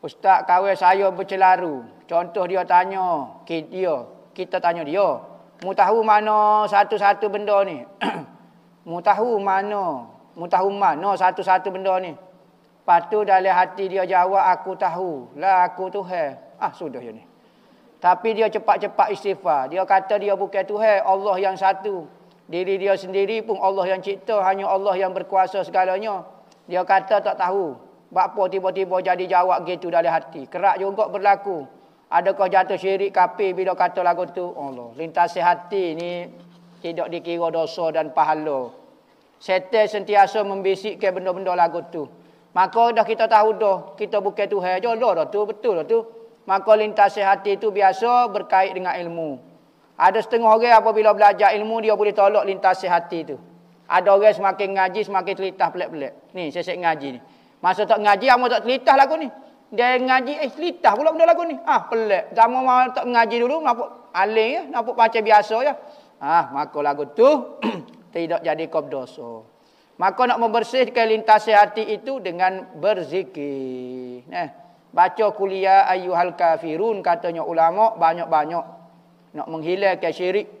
Ustaz kawin saya bercelaru. Contoh dia tanya dia. Kita tanya dia. Mu tahu mana satu-satu benda ni? Mu tahu mana? Mu tahu mana satu-satu benda ni? patu tu dalam hati dia jawab, aku tahu. Lah aku Tuhan. Ah, sudah je ni. Tapi dia cepat-cepat istighfar. Dia kata dia bukan Tuhan. Allah yang satu. Diri dia sendiri pun Allah yang cipta. Hanya Allah yang berkuasa segalanya. Dia kata tak tahu. Buat apa tiba-tiba jadi jawab gitu dari hati. Kerak juga berlaku. Adakah jatuh syirik kapi bila kata lagu tu? Allah, lintas hati ni tidak dikira dosa dan pahala. Setel sentiasa membisikkan benda-benda lagu tu. Maka dah kita tahu dah, kita bukan Tuhan. Jodoh dah tu, betul dah tu. Maka lintas hati itu biasa berkait dengan ilmu. Ada setengah orang apabila belajar ilmu, dia boleh tolak lintas hati itu. Ada orang semakin ngaji, semakin telitah pelik-pelik. Ni, sesek ngaji ni. Masa tak ngaji, amat tak selitah lagu ni. Dia ngaji, eh selitah pula benda lagu ni. Ah pelik. Zaman mahu tak ngaji dulu, nampak aling ya. Nampak macam biasa ya. Ah maka lagu tu tidak jadi kop dosa. Maka nak membersihkan lintas hati itu dengan berzikir. Nah. Baca kuliah ayuhal kafirun katanya ulama banyak-banyak. Nak menghilangkan syirik